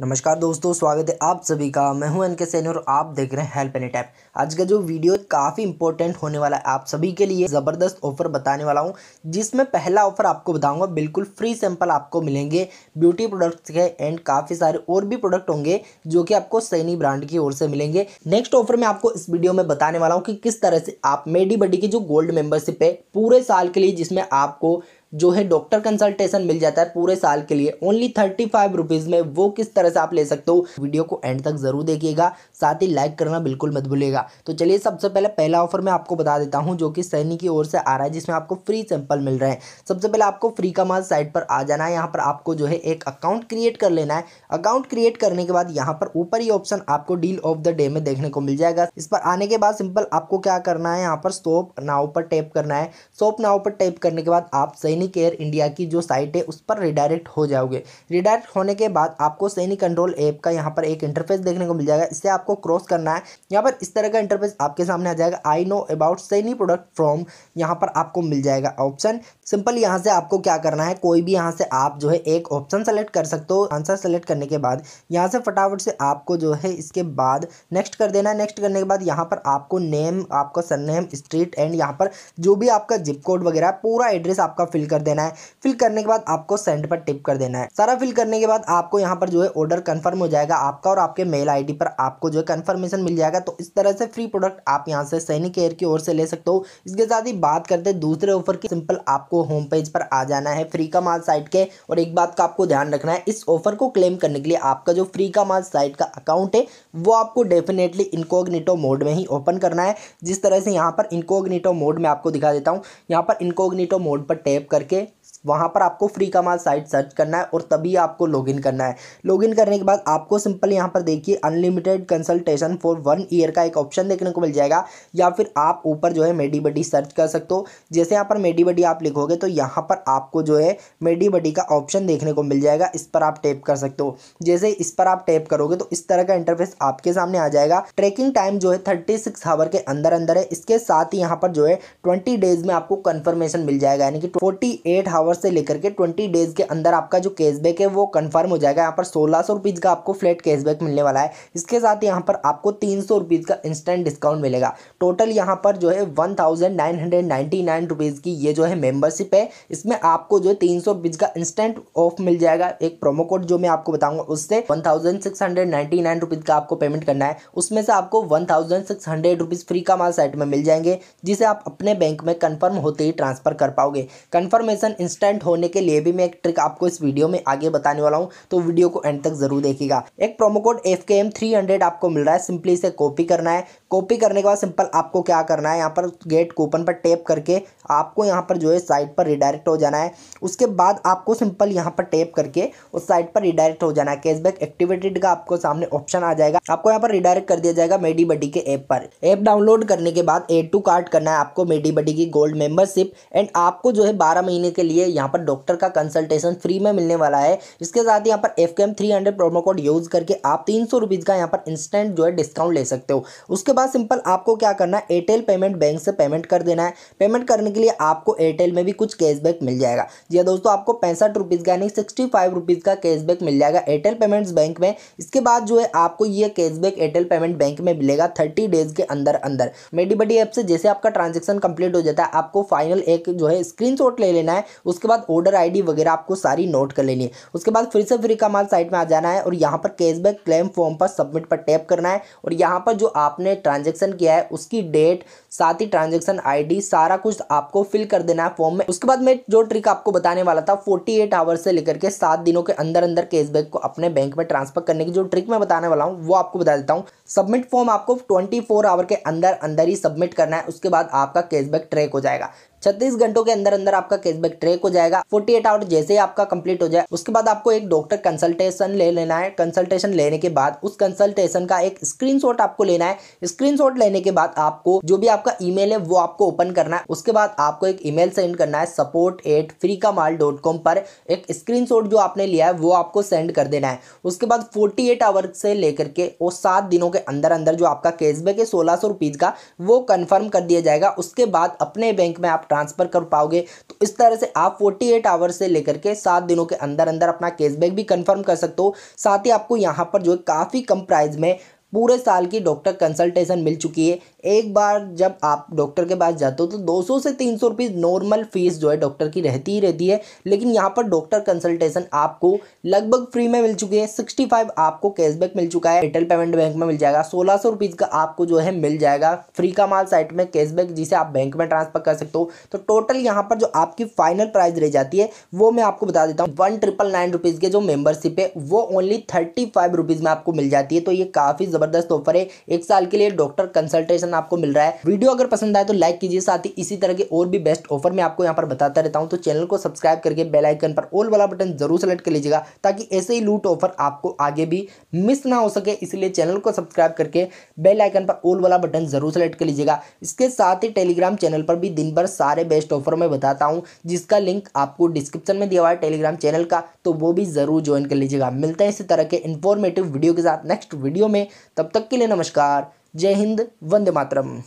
नमस्कार दोस्तों स्वागत है आप सभी का मैं हूं एन के सैन और आप देख रहे हैं हेल्प एनी टैप आज का जो वीडियो काफ़ी इंपॉर्टेंट होने वाला है आप सभी के लिए ज़बरदस्त ऑफर बताने वाला हूं जिसमें पहला ऑफर आपको बताऊंगा बिल्कुल फ्री सैंपल आपको मिलेंगे ब्यूटी प्रोडक्ट्स के एंड काफ़ी सारे और भी प्रोडक्ट होंगे जो कि आपको सैनी ब्रांड की ओर से मिलेंगे नेक्स्ट ऑफर में आपको इस वीडियो में बताने वाला हूँ कि किस तरह से आप मेडी बडी की जो गोल्ड मेम्बरशिप है पूरे साल के लिए जिसमें आपको जो है डॉक्टर कंसल्टेशन मिल जाता है पूरे साल के लिए ओनली थर्टी फाइव रुपीज़ में वो किस तरह से आप ले सकते हो वीडियो को एंड तक ज़रूर देखिएगा साथ ही लाइक करना बिल्कुल मत भूलिएगा तो चलिए सबसे पहले पहला ऑफर मैं आपको बता देता हूँ जो कि सैनी की ओर से आ रहा है जिसमें आपको फ्री सैंपल मिल रहे हैं सबसे पहले आपको फ्री का माल साइट पर आ जाना है यहाँ पर आपको जो है एक अकाउंट क्रिएट कर लेना है अकाउंट क्रिएट करने के बाद यहाँ पर ऊपर ही ऑप्शन आपको डील ऑफ द डे में देखने को मिल जाएगा इस पर आने के बाद सिंपल आपको क्या करना है यहाँ पर सोप नाव पर टैप करना है सोप नाव पर टैप करने के बाद आप सैनी सैनिक केयर इंडिया की जो साइट है उस पर रिडायरेक्ट हो जाओगे रिडायरेक्ट होने के बाद आपको सैनिक कंट्रोल ऐप का यहाँ पर एक इंटरफेस देखने को मिल जाएगा इससे आपको क्रॉस करना है यहाँ पर इस तरह का इंटरफेस आपके सामने आ जाएगा आई नो अबाउट सैनी प्रोडक्ट फ्रॉम यहाँ पर आपको मिल जाएगा ऑप्शन सिंपल यहाँ से आपको क्या करना है कोई भी यहाँ से आप जो है एक ऑप्शन सेलेक्ट कर सकते हो आंसर सेलेक्ट करने के बाद यहाँ से फटाफट से आपको जो है इसके बाद नेक्स्ट कर देना है नेक्स्ट करने के बाद यहाँ पर आपको नेम आपका सरनेम स्ट्रीट एंड यहाँ पर जो भी आपका जिप कोड वगैरह पूरा एड्रेस आपका फिल कर देना है फिल करने के बाद आपको सेंड पर टिप कर देना है सारा फिल करने के बाद आपको यहाँ पर जो है ऑर्डर कन्फर्म हो जाएगा आपका और आपके मेल आई पर आपको जो है कन्फर्मेशन मिल जाएगा तो इस तरह से फ्री प्रोडक्ट आप यहाँ से सैनिक केयर की ओर से ले सकते हो इसके साथ ही बात करते हैं दूसरे ऑफर की सिंपल आपको होम पेज पर आ जाना है फ्री का माल साइट के और एक बात का आपको ध्यान रखना है इस ऑफर को क्लेम करने के लिए आपका जो फ्री का माल साइट का अकाउंट है वो आपको डेफिनेटली इनकोग्निटो मोड में ही ओपन करना है जिस तरह से यहाँ पर इनकोग्निटो मोड में आपको दिखा देता हूँ यहाँ पर इनकोग्निटो मोड पर टैप कर ¿Por qué वहाँ पर आपको free FreeKaaMaal site search करना है और तभी आपको लॉगिन करना है लॉगिन करने के बाद आपको सिंपल यहाँ पर देखिए unlimited consultation for one year का एक ऑप्शन देखने को मिल जाएगा या फिर आप ऊपर जो है मेडी सर्च कर सकते हो जैसे यहाँ पर मेडी आप लिखोगे तो यहाँ पर आपको जो है मेडी का ऑप्शन देखने को मिल जाएगा इस पर आप टैप कर सकते हो जैसे इस पर आप टैप करोगे तो इस तरह का इंटरफेस आपके सामने आ जाएगा ट्रैकिंग टाइम जो है थर्टी सिक्स आवर के अंदर अंदर है इसके साथ ही यहाँ पर जो है ट्वेंटी डेज में आपको कन्फर्मेशन मिल जाएगा यानी कि फोर्टी एट आवर आवर्स से लेकर के ट्वेंटी डेज़ के अंदर आपका जो कैशबैक है वो कन्फर्म हो जाएगा यहाँ पर सोलह सौ का आपको फ्लैट कैशबैक मिलने वाला है इसके साथ यहाँ पर आपको तीन सौ का इंस्टेंट डिस्काउंट मिलेगा टोटल यहाँ पर जो है one thousand nine hundred ninety nine rupees की ये जो है मेम्बरशिप है इसमें आपको जो है तीन सौ रुपीज़ का इंस्टेंट ऑफ मिल जाएगा एक प्रोमो कोड जो मैं आपको बताऊंगा उससे one thousand six hundred ninety nine rupees का आपको पेमेंट करना है उसमें से आपको one thousand six hundred rupees FreeKaaMaal site में मिल जाएंगे जिसे आप अपने बैंक में कन्फर्म होते ही ट्रांसफ़र कर पाओगे कन्फर्मेशन इंस्टेंट कंसिस्टेंट होने के लिए भी मैं एक ट्रिक आपको इस वीडियो में आगे बताने वाला हूँ तो वीडियो को एंड तक जरूर देखिएगा एक promo code F K M three hundred आपको मिल रहा है सिंपली इसे कॉपी करना है कॉपी करने के बाद सिंपल आपको क्या करना है यहाँ पर गेट कूपन पर टेप करके आपको यहाँ पर जो है साइट पर रिडायरेक्ट हो जाना है उसके बाद आपको सिंपल यहाँ पर टेप करके उस साइट पर रिडायरेक्ट हो जाना है कैशबैक एक्टिवेटेड का आपको सामने ऑप्शन आ जाएगा आपको यहाँ पर रिडायरेक्ट कर दिया जाएगा मेडी बडी के ऐप पर ऐप डाउनलोड करने के बाद ए टू कार्ड करना है आपको मेडी बडी की गोल्ड मेंबरशिप एंड आपको जो है बारह महीने के लिए यहाँ पर डॉक्टर का कंसल्टेशन फ्री में मिलने वाला है इसके साथ ही यहाँ पर F K M three hundred promo code use करके आप तीन सौ रुपीज़ का यहाँ पर इंस्टेंट जो है डिस्काउंट ले सकते हो उसके बाद सिंपल आपको क्या करना है एयरटेल पेमेंट बैंक से पेमेंट कर देना है पेमेंट करने के लिए आपको एयरटेल में भी कुछ कैशबैक मिल जाएगा जी हाँ दोस्तों आपको पैंसठ रुपीज़ का यानी सिक्सटी फाइव रुपीज़ का कैशबैक मिल जाएगा एयरटेल पेमेंट्स बैंक में इसके बाद जो है आपको ये कैशबैक एयरटेल पेमेंट बैंक में मिलेगा थर्टी डेज के अंदर अंदर मेडी बडी ऐप से जैसे आपका ट्रांजेक्शन कंप्लीट हो जाता है आपको फाइनल एक जो है स्क्रीनशॉट ले लेना है उसके बाद ऑर्डर आईडी वगैरह आपको सारी नोट कर लेनी है उसके बाद फिर से फ्री का माल साइट में आ जाना है और यहाँ पर कैशबैक क्लेम फॉर्म पर सबमिट पर टैप करना है और यहाँ पर जो आपने ट्रांजेक्शन किया है उसकी डेट साथ ही ट्रांजेक्शन आई सारा कुछ आपको फिल कर देना है फॉर्म में उसके बाद मैं जो ट्रिक आपको बताने वाला था फोर्टी आवर्स से लेकर के सात दिनों के अंदर अंदर कैशबैक को अपने बैंक में ट्रांसफर करने की जो ट्रिक मैं बताने वाला हूँ वो आपको बता देता हूँ सबमिट फॉर्म आपको ट्वेंटी आवर के अंदर अंदर ही सबमिट करना है उसके बाद आपका कैशबैक ट्रैक हो जाएगा छत्तीस घंटों के अंदर अंदर आपका कैशबैक ट्रैक हो जाएगा फोर्टी एट आवर जैसे ही आपका कंप्लीट हो जाए उसके बाद आपको एक डॉक्टर कंसल्टेशन ले लेना है कंसल्टेशन लेने के बाद उस कंसल्टेशन का एक स्क्रीनशॉट आपको लेना है स्क्रीनशॉट लेने के बाद आपको जो भी आपका ईमेल है वो आपको ओपन करना है उसके बाद आपको एक ईमेल सेंड करना है support at Maal dot com पर एक स्क्रीन जो आपने लिया है वो आपको सेंड कर देना है उसके बाद 48 आवर से लेकर के और सात दिनों के अंदर अंदर जो आपका कैशबैक है सोलह सौ का वो कन्फर्म कर दिया जाएगा उसके बाद अपने बैंक में आप ट्रांसफ़र कर पाओगे तो इस तरह से आप 48 एट आवर्स से लेकर के सात दिनों के अंदर अंदर अपना कैशबैक भी कंफर्म कर सकते हो साथ ही आपको यहाँ पर जो है काफ़ी कम प्राइस में पूरे साल की डॉक्टर कंसल्टेशन मिल चुकी है एक बार जब आप डॉक्टर के पास जाते हो तो 200 से 300 सौ नॉर्मल फीस जो है डॉक्टर की रहती ही रहती है लेकिन यहाँ पर डॉक्टर कंसल्टेशन आपको लगभग फ्री में मिल चुकी है 65 आपको कैशबैक मिल चुका है एयरटेल पेमेंट बैंक में मिल जाएगा सोलह सौ का आपको जो है मिल जाएगा फ्री का माल साइट में कैशबैक जिसे आप बैंक में ट्रांसफर कर सकते हो तो टोटल यहाँ पर जो आपकी फाइनल प्राइस रह जाती है वो मैं आपको बता देता हूँ वन ट्रिपल नाइन रुपीज़ के जो मेम्बरशिप है वो ओनली थर्टी फाइव रुपीज़ में आपको मिल जाती है तो ये काफ़ी जबरदस्त ऑफर है एक साल के लिए डॉक्टर कंसल्टेशन आपको मिल रहा है वीडियो अगर पसंद आए तो लाइक कीजिए साथ ही इसी तरह के और भी बेस्ट ऑफर मैं आपको यहाँ पर बताता रहता हूँ तो चैनल को सब्सक्राइब करके बेलाइकन पर ऑल वाला बटन जरूर सेलेक्ट कर लीजिएगा ताकि ऐसे ही लूट ऑफर आपको आगे भी मिस ना हो सके इसलिए चैनल को सब्सक्राइब करके बेलाइकन पर ऑल वाला बटन जरूर सेलेक्ट कर लीजिएगा इसके साथ ही टेलीग्राम चैनल पर भी दिन भर सारे बेस्ट ऑफर में बताता हूँ जिसका लिंक आपको डिस्क्रिप्शन में दिया हुआ है टेलीग्राम चैनल का तो वो भी जरूर ज्वाइन कर लीजिएगा मिलते हैं इसी तरह के इन्फॉर्मेटिव वीडियो के साथ नेक्स्ट वीडियो में तब तक के लिए नमस्कार जय हिंद वंदे मातरम